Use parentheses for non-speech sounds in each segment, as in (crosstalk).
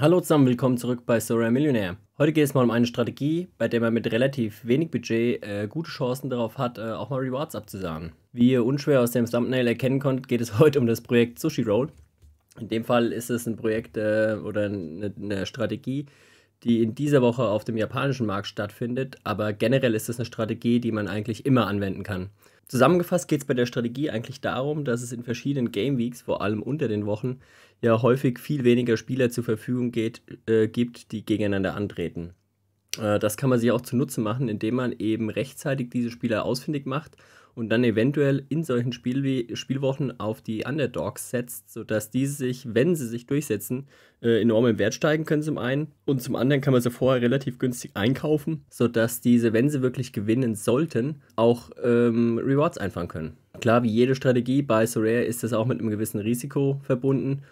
Hallo zusammen, willkommen zurück bei Sora Millionaire. Heute geht es mal um eine Strategie, bei der man mit relativ wenig Budget äh, gute Chancen darauf hat, äh, auch mal Rewards abzusahnen. Wie ihr unschwer aus dem Thumbnail erkennen konntet, geht es (laughs) heute um das Projekt Sushi Roll. In dem Fall ist es ein Projekt äh, oder eine, eine Strategie, die in dieser Woche auf dem japanischen Markt stattfindet, aber generell ist es eine Strategie, die man eigentlich immer anwenden kann. Zusammengefasst geht es bei der Strategie eigentlich darum, dass es in verschiedenen Game Weeks, vor allem unter den Wochen, ja häufig viel weniger Spieler zur Verfügung geht, äh, gibt, die gegeneinander antreten. Äh, das kann man sich auch zunutze machen, indem man eben rechtzeitig diese Spieler ausfindig macht und dann eventuell in solchen Spiel Spielwochen auf die Underdogs setzt, sodass diese sich, wenn sie sich durchsetzen, äh, enorm im Wert steigen können zum einen und zum anderen kann man sie vorher relativ günstig einkaufen, sodass diese, wenn sie wirklich gewinnen sollten, auch ähm, Rewards einfahren können. Klar, wie jede Strategie bei Sorare ist das auch mit einem gewissen Risiko verbunden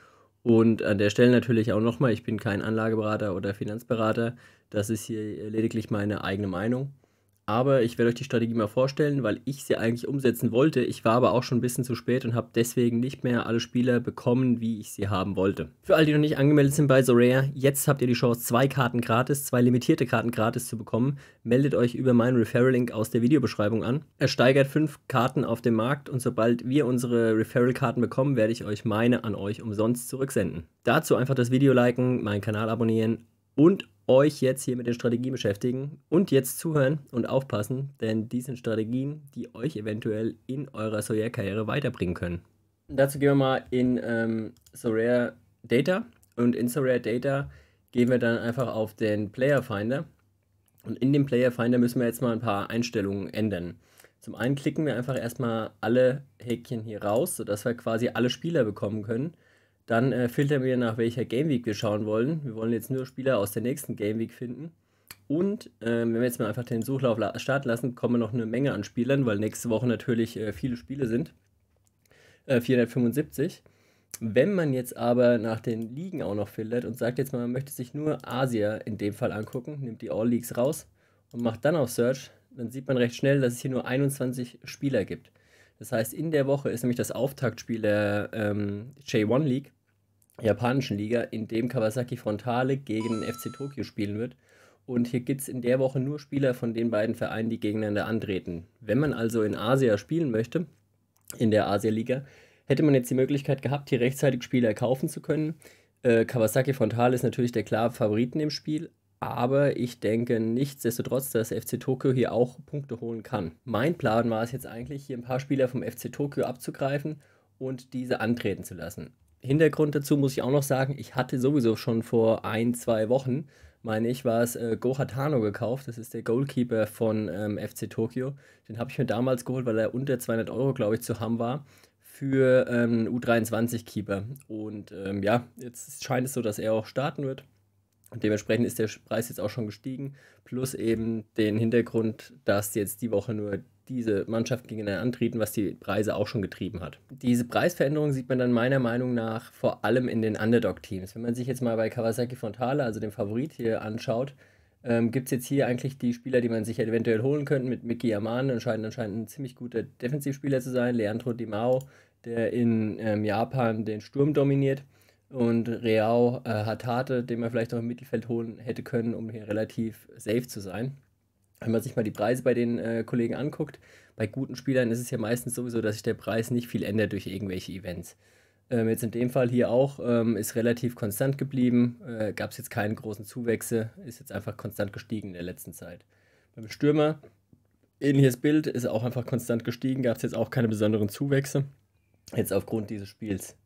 und an der Stelle natürlich auch nochmal, ich bin kein Anlageberater oder Finanzberater. Das ist hier lediglich meine eigene Meinung. Aber ich werde euch die Strategie mal vorstellen, weil ich sie eigentlich umsetzen wollte. Ich war aber auch schon ein bisschen zu spät und habe deswegen nicht mehr alle Spieler bekommen, wie ich sie haben wollte. Für alle, die noch nicht angemeldet sind bei Zorare, jetzt habt ihr die Chance, zwei Karten gratis, zwei limitierte Karten gratis zu bekommen. Meldet euch über meinen Referral-Link aus der Videobeschreibung an. Er steigert fünf Karten auf dem Markt und sobald wir unsere Referral-Karten bekommen, werde ich euch meine an euch umsonst zurücksenden. Dazu einfach das Video liken, meinen Kanal abonnieren und euch jetzt hier mit den Strategien beschäftigen und jetzt zuhören und aufpassen, denn dies sind Strategien, die euch eventuell in eurer soyer karriere weiterbringen können. Dazu gehen wir mal in ähm, Sawyer Data und in Soyer Data gehen wir dann einfach auf den Player Finder und in dem Player Finder müssen wir jetzt mal ein paar Einstellungen ändern. Zum einen klicken wir einfach erstmal alle Häkchen hier raus, sodass wir quasi alle Spieler bekommen können dann äh, filtern wir nach welcher Game Week wir schauen wollen. Wir wollen jetzt nur Spieler aus der nächsten Game Week finden. Und äh, wenn wir jetzt mal einfach den Suchlauf la starten lassen, kommen noch eine Menge an Spielern, weil nächste Woche natürlich äh, viele Spiele sind. 475. Äh, wenn man jetzt aber nach den Ligen auch noch filtert und sagt jetzt mal, man möchte sich nur Asia in dem Fall angucken, nimmt die All Leagues raus und macht dann auf Search, dann sieht man recht schnell, dass es hier nur 21 Spieler gibt. Das heißt, in der Woche ist nämlich das Auftaktspiel der ähm, J1 League japanischen Liga, in dem Kawasaki Frontale gegen den FC Tokio spielen wird. Und hier gibt es in der Woche nur Spieler von den beiden Vereinen, die gegeneinander antreten. Wenn man also in Asia spielen möchte, in der Asia-Liga, hätte man jetzt die Möglichkeit gehabt, hier rechtzeitig Spieler kaufen zu können. Äh, Kawasaki Frontale ist natürlich der klare Favoriten im Spiel, aber ich denke nichtsdestotrotz, dass FC Tokio hier auch Punkte holen kann. Mein Plan war es jetzt eigentlich, hier ein paar Spieler vom FC Tokio abzugreifen und diese antreten zu lassen. Hintergrund dazu muss ich auch noch sagen, ich hatte sowieso schon vor ein, zwei Wochen, meine ich, war es äh, Gohatano gekauft. Das ist der Goalkeeper von ähm, FC Tokio. Den habe ich mir damals geholt, weil er unter 200 Euro, glaube ich, zu haben war für ähm, U23-Keeper. Und ähm, ja, jetzt scheint es so, dass er auch starten wird. Und dementsprechend ist der Preis jetzt auch schon gestiegen. Plus eben den Hintergrund, dass jetzt die Woche nur diese Mannschaft gegeneinander antreten, was die Preise auch schon getrieben hat. Diese Preisveränderung sieht man dann meiner Meinung nach vor allem in den Underdog-Teams. Wenn man sich jetzt mal bei Kawasaki Fontale, also dem Favorit hier, anschaut, ähm, gibt es jetzt hier eigentlich die Spieler, die man sich eventuell holen könnte, mit Miki Yaman, anscheinend, anscheinend ein ziemlich guter Defensivspieler zu sein, Leandro Di Mao, der in ähm, Japan den Sturm dominiert und Real äh, Hatate, den man vielleicht auch im Mittelfeld holen hätte können, um hier relativ safe zu sein wenn man sich mal die Preise bei den äh, Kollegen anguckt, bei guten Spielern ist es ja meistens sowieso, dass sich der Preis nicht viel ändert durch irgendwelche Events. Ähm, jetzt in dem Fall hier auch, ähm, ist relativ konstant geblieben, äh, gab es jetzt keinen großen Zuwächse, ist jetzt einfach konstant gestiegen in der letzten Zeit. Beim Stürmer, ähnliches Bild, ist auch einfach konstant gestiegen, gab es jetzt auch keine besonderen Zuwächse, jetzt aufgrund dieses Spiels.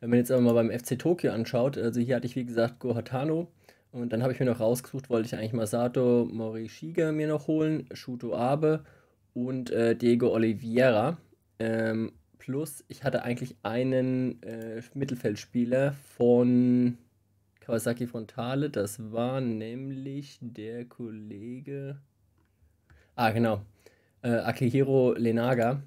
Wenn man jetzt aber mal beim FC Tokio anschaut, also hier hatte ich wie gesagt Gohatano, und dann habe ich mir noch rausgesucht, wollte ich eigentlich Masato Morishiga mir noch holen, Shuto Abe und äh, Diego Oliveira. Ähm, plus, ich hatte eigentlich einen äh, Mittelfeldspieler von Kawasaki Frontale. Das war nämlich der Kollege. Ah, genau. Äh, Akihiro Lenaga.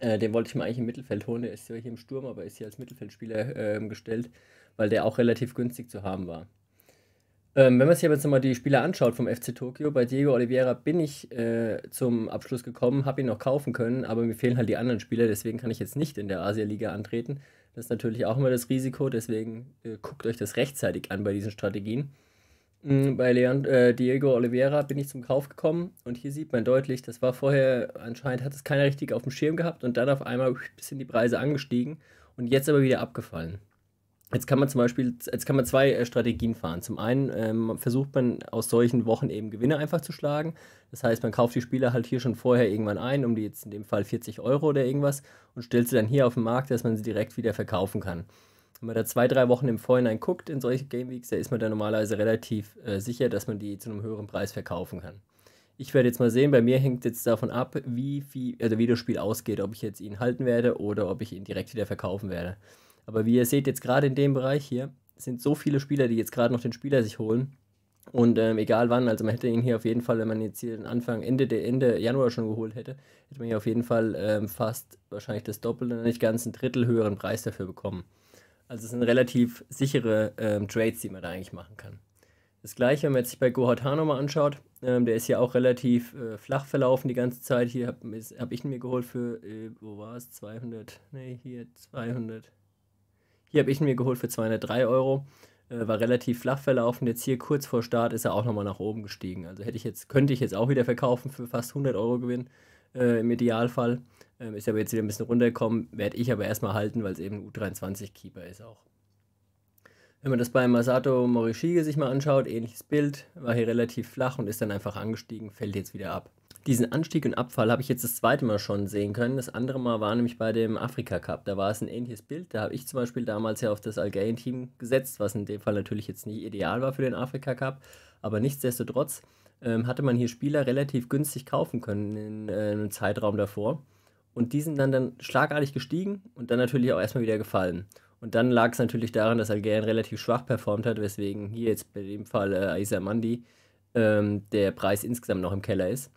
Äh, den wollte ich mir eigentlich im Mittelfeld holen. Der ist ja hier im Sturm, aber ist hier als Mittelfeldspieler ähm, gestellt, weil der auch relativ günstig zu haben war. Ähm, wenn man sich aber jetzt nochmal die Spieler anschaut vom FC Tokio, bei Diego Oliveira bin ich äh, zum Abschluss gekommen, habe ihn noch kaufen können, aber mir fehlen halt die anderen Spieler, deswegen kann ich jetzt nicht in der Asia-Liga antreten. Das ist natürlich auch immer das Risiko, deswegen äh, guckt euch das rechtzeitig an bei diesen Strategien. Mm, bei Leon, äh, Diego Oliveira bin ich zum Kauf gekommen und hier sieht man deutlich, das war vorher, anscheinend hat es keiner richtig auf dem Schirm gehabt und dann auf einmal sind die Preise angestiegen und jetzt aber wieder abgefallen. Jetzt kann man zum Beispiel, jetzt kann man zwei äh, Strategien fahren. Zum einen ähm, versucht man aus solchen Wochen eben Gewinne einfach zu schlagen. Das heißt, man kauft die Spieler halt hier schon vorher irgendwann ein, um die jetzt in dem Fall 40 Euro oder irgendwas und stellt sie dann hier auf den Markt, dass man sie direkt wieder verkaufen kann. Wenn man da zwei, drei Wochen im Vorhinein guckt in solche Game Weeks, da ist man da normalerweise relativ äh, sicher, dass man die zu einem höheren Preis verkaufen kann. Ich werde jetzt mal sehen, bei mir hängt jetzt davon ab, wie, viel, also wie das Spiel ausgeht, ob ich jetzt ihn halten werde oder ob ich ihn direkt wieder verkaufen werde. Aber wie ihr seht, jetzt gerade in dem Bereich hier sind so viele Spieler, die jetzt gerade noch den Spieler sich holen. Und ähm, egal wann, also man hätte ihn hier auf jeden Fall, wenn man jetzt hier den Anfang, Ende, Ende Januar schon geholt hätte, hätte man hier auf jeden Fall ähm, fast wahrscheinlich das Doppelte, nicht ganz ein Drittel höheren Preis dafür bekommen. Also es sind relativ sichere ähm, Trades, die man da eigentlich machen kann. Das gleiche, wenn man jetzt sich bei Gohatano mal anschaut, ähm, der ist ja auch relativ äh, flach verlaufen die ganze Zeit. Hier habe hab ich ihn mir geholt für, äh, wo war es, 200, nee, hier 200, hier habe ich ihn mir geholt für 203 Euro. Äh, war relativ flach verlaufen. Jetzt hier kurz vor Start ist er auch nochmal nach oben gestiegen. Also hätte ich jetzt, könnte ich jetzt auch wieder verkaufen für fast 100 Euro Gewinn äh, im Idealfall. Ähm, ist aber jetzt wieder ein bisschen runtergekommen. Werde ich aber erstmal halten, weil es eben U23-Keeper ist auch. Wenn man das bei Masato Morishige sich mal anschaut, ähnliches Bild, war hier relativ flach und ist dann einfach angestiegen, fällt jetzt wieder ab diesen Anstieg und Abfall habe ich jetzt das zweite Mal schon sehen können. Das andere Mal war nämlich bei dem Afrika Cup. Da war es ein ähnliches Bild. Da habe ich zum Beispiel damals ja auf das Algerien-Team gesetzt, was in dem Fall natürlich jetzt nicht ideal war für den Afrika Cup. Aber nichtsdestotrotz ähm, hatte man hier Spieler relativ günstig kaufen können in, äh, einem Zeitraum davor. Und die sind dann, dann schlagartig gestiegen und dann natürlich auch erstmal wieder gefallen. Und dann lag es natürlich daran, dass Algerien relativ schwach performt hat, weswegen hier jetzt bei dem Fall äh, Aisa Mandi ähm, der Preis insgesamt noch im Keller ist.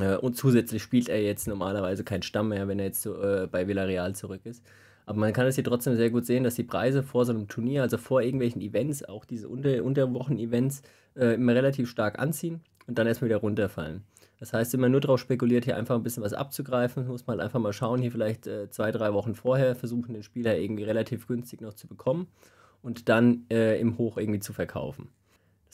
Äh, und zusätzlich spielt er jetzt normalerweise keinen Stamm mehr, wenn er jetzt äh, bei Villarreal zurück ist. Aber man kann es hier trotzdem sehr gut sehen, dass die Preise vor so einem Turnier, also vor irgendwelchen Events, auch diese Unter Unterwochen-Events, äh, immer relativ stark anziehen und dann erstmal wieder runterfallen. Das heißt, wenn man nur darauf spekuliert, hier einfach ein bisschen was abzugreifen, muss man halt einfach mal schauen, hier vielleicht äh, zwei, drei Wochen vorher versuchen, den Spieler irgendwie relativ günstig noch zu bekommen und dann äh, im Hoch irgendwie zu verkaufen.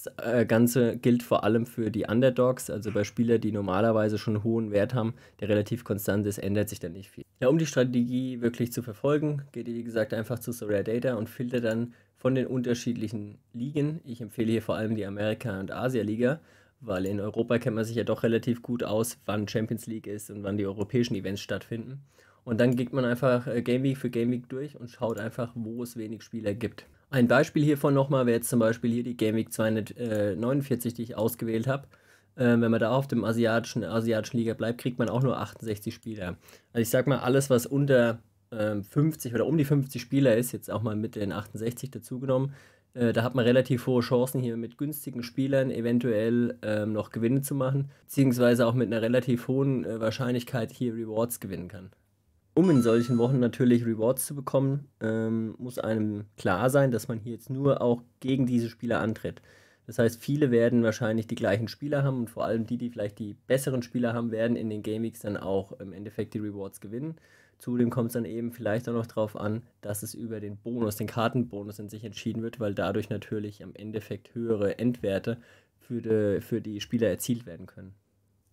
Das äh, Ganze gilt vor allem für die Underdogs, also bei Spielern, die normalerweise schon einen hohen Wert haben, der relativ konstant ist, ändert sich dann nicht viel. Ja, um die Strategie wirklich zu verfolgen, geht ihr wie gesagt einfach zu Sorare Data und filtert dann von den unterschiedlichen Ligen. Ich empfehle hier vor allem die Amerika- und Asia-Liga, weil in Europa kennt man sich ja doch relativ gut aus, wann Champions League ist und wann die europäischen Events stattfinden. Und dann geht man einfach äh, Game Week für Game Week durch und schaut einfach, wo es wenig Spieler gibt. Ein Beispiel hiervon nochmal wäre jetzt zum Beispiel hier die Game Week 249, die ich ausgewählt habe. Ähm, wenn man da auf dem asiatischen, asiatischen Liga bleibt, kriegt man auch nur 68 Spieler. Also ich sag mal, alles, was unter ähm, 50 oder um die 50 Spieler ist, jetzt auch mal mit den 68 dazugenommen, äh, da hat man relativ hohe Chancen, hier mit günstigen Spielern eventuell ähm, noch Gewinne zu machen, beziehungsweise auch mit einer relativ hohen äh, Wahrscheinlichkeit hier Rewards gewinnen kann um in solchen Wochen natürlich Rewards zu bekommen, ähm, muss einem klar sein, dass man hier jetzt nur auch gegen diese Spieler antritt. Das heißt, viele werden wahrscheinlich die gleichen Spieler haben und vor allem die, die vielleicht die besseren Spieler haben, werden in den Game Weeks dann auch im Endeffekt die Rewards gewinnen. Zudem kommt es dann eben vielleicht auch noch darauf an, dass es über den Bonus, den Kartenbonus in sich entschieden wird, weil dadurch natürlich am Endeffekt höhere Endwerte für die, für die Spieler erzielt werden können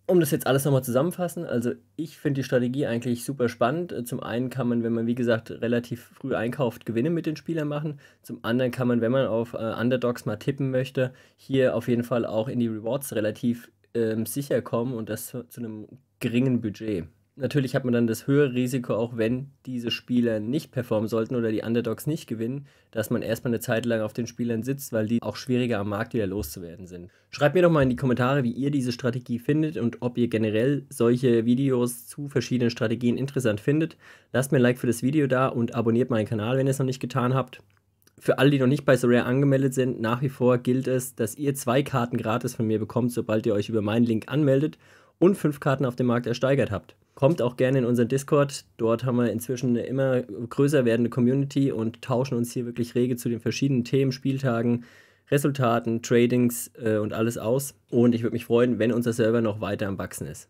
um das jetzt alles nochmal zusammenfassen, also ich finde die Strategie eigentlich super spannend. Zum einen kann man, wenn man wie gesagt relativ früh einkauft, Gewinne mit den Spielern machen. Zum anderen kann man, wenn man auf äh, Underdogs mal tippen möchte, hier auf jeden Fall auch in die Rewards relativ ähm, sicher kommen und das zu, zu einem geringen Budget natürlich hat man dann das höhere Risiko, auch wenn diese Spieler nicht performen sollten oder die Underdogs nicht gewinnen, dass man erstmal eine Zeit lang auf den Spielern sitzt, weil die auch schwieriger am Markt wieder loszuwerden sind. Schreibt mir doch mal in die Kommentare, wie ihr diese Strategie findet und ob ihr generell solche Videos zu verschiedenen Strategien interessant findet. Lasst mir ein Like für das Video da und abonniert meinen Kanal, wenn ihr es noch nicht getan habt. Für alle, die noch nicht bei Sorare angemeldet sind, nach wie vor gilt es, dass ihr zwei Karten gratis von mir bekommt, sobald ihr euch über meinen Link anmeldet und fünf Karten auf dem Markt ersteigert habt. Kommt auch gerne in unseren Discord. Dort haben wir inzwischen eine immer größer werdende Community und tauschen uns hier wirklich rege zu den verschiedenen Themen, Spieltagen, Resultaten, Tradings äh, und alles aus. Und ich würde mich freuen, wenn unser Server noch weiter am Wachsen ist.